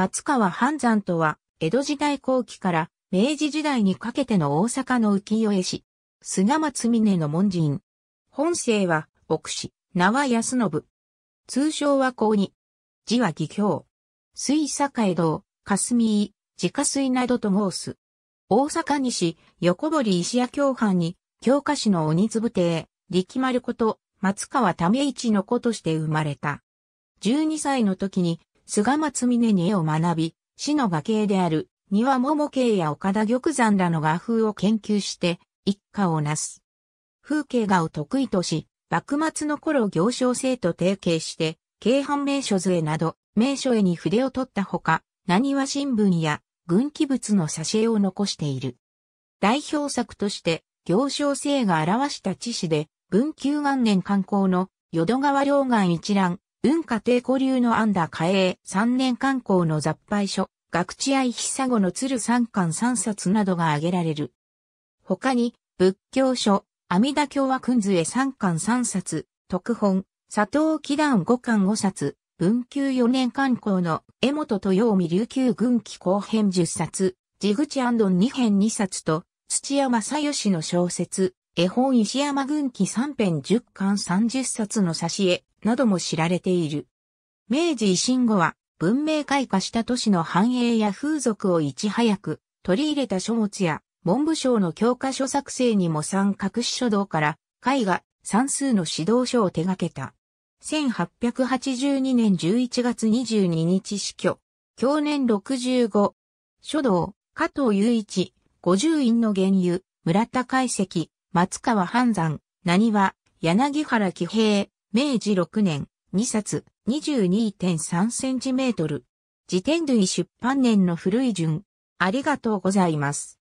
松川半山とは、江戸時代後期から明治時代にかけての大阪の浮世絵師、菅松峰の門人。本姓は、奥氏、名は安信。通称は高二。字は義教。水坂江戸、霞井、自家水などと申す。大阪西、横堀石屋教藩に、教科師の鬼粒亭、力丸こと、松川為一の子として生まれた。12歳の時に菅松峰に絵を学び、市の画系である庭桃系や岡田玉山らの画風を研究して、一家をなす。風景画を得意とし、幕末の頃行商生と提携して、京阪名所図絵など、名所絵に筆を取ったほか、何は新聞や軍記物の挿絵を残している。代表作として、行商生が表した知史で、文久元年観光の淀川両岸一覧、文化帝古流の安打嘉栄三年刊行の雑廃書、学知愛久後の鶴三巻三冊などが挙げられる。他に、仏教書、阿弥陀教は君図へ三巻三冊、特本、佐藤祈願五巻五冊、文久四年刊行の江本豊臣琉球軍記後編十冊、地口安頓二編二冊と、土屋正義の小説、絵本石山軍記三編十巻三十冊の挿絵、なども知られている。明治維新後は文明開化した都市の繁栄や風俗をいち早く取り入れた書物や文部省の教科書作成にも参画し書道から絵画算数の指導書を手掛けた。1882年11月22日死去。去年65。書道、加藤雄一、五十院の源流、村田海析、松川半山、何は、柳原喜平、明治6年、2冊、22.3センチメートル。時点類出版年の古い順。ありがとうございます。